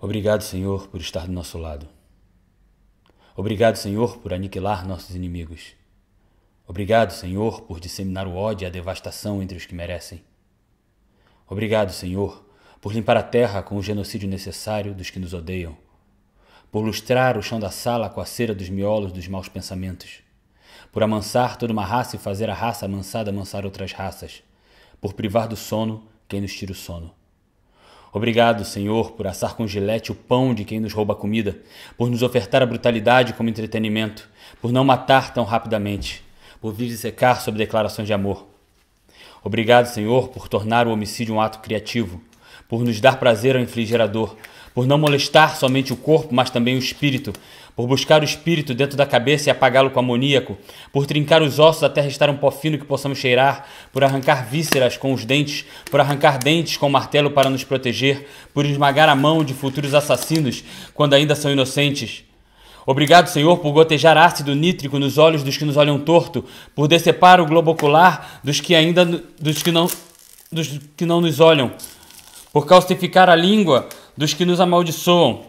Obrigado, Senhor, por estar do nosso lado. Obrigado, Senhor, por aniquilar nossos inimigos. Obrigado, Senhor, por disseminar o ódio e a devastação entre os que merecem. Obrigado, Senhor, por limpar a terra com o genocídio necessário dos que nos odeiam. Por lustrar o chão da sala com a cera dos miolos dos maus pensamentos. Por amansar toda uma raça e fazer a raça amansada amansar outras raças. Por privar do sono quem nos tira o sono Obrigado, Senhor, por assar com gilete o pão de quem nos rouba a comida, por nos ofertar a brutalidade como entretenimento, por não matar tão rapidamente, por vir secar sobre declarações de amor. Obrigado, Senhor, por tornar o homicídio um ato criativo, por nos dar prazer ao infligir a dor, por não molestar somente o corpo, mas também o espírito, por buscar o espírito dentro da cabeça e apagá-lo com amoníaco, por trincar os ossos até restar um pó fino que possamos cheirar, por arrancar vísceras com os dentes, por arrancar dentes com o martelo para nos proteger, por esmagar a mão de futuros assassinos quando ainda são inocentes. Obrigado, Senhor, por gotejar ácido nítrico nos olhos dos que nos olham torto, por decepar o globo ocular dos que ainda dos que não dos que não nos olham, por calcificar a língua dos que nos amaldiçoam,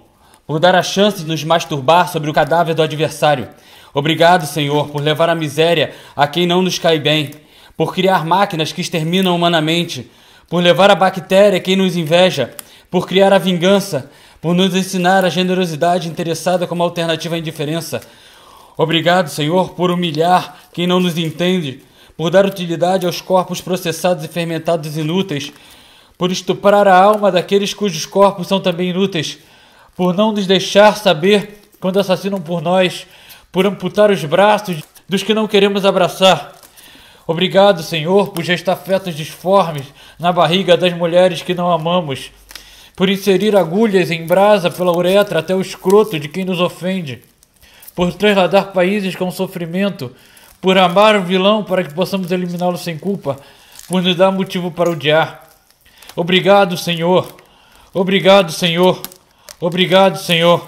por dar a chance de nos masturbar sobre o cadáver do adversário. Obrigado, Senhor, por levar a miséria a quem não nos cai bem, por criar máquinas que exterminam humanamente, por levar a bactéria a quem nos inveja, por criar a vingança, por nos ensinar a generosidade interessada como alternativa à indiferença. Obrigado, Senhor, por humilhar quem não nos entende, por dar utilidade aos corpos processados e fermentados inúteis, por estuprar a alma daqueles cujos corpos são também inúteis, por não nos deixar saber quando assassinam por nós, por amputar os braços dos que não queremos abraçar. Obrigado, Senhor, por gestar fetos disformes na barriga das mulheres que não amamos, por inserir agulhas em brasa pela uretra até o escroto de quem nos ofende, por trasladar países com sofrimento, por amar o vilão para que possamos eliminá-lo sem culpa, por nos dar motivo para odiar. Obrigado, Senhor. Obrigado, Senhor. Obrigado, Senhor.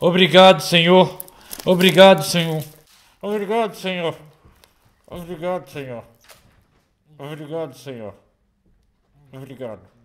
Obrigado, Senhor. Obrigado, Senhor. Obrigado, Senhor. Obrigado, Senhor. Obrigado, Senhor. Obrigado.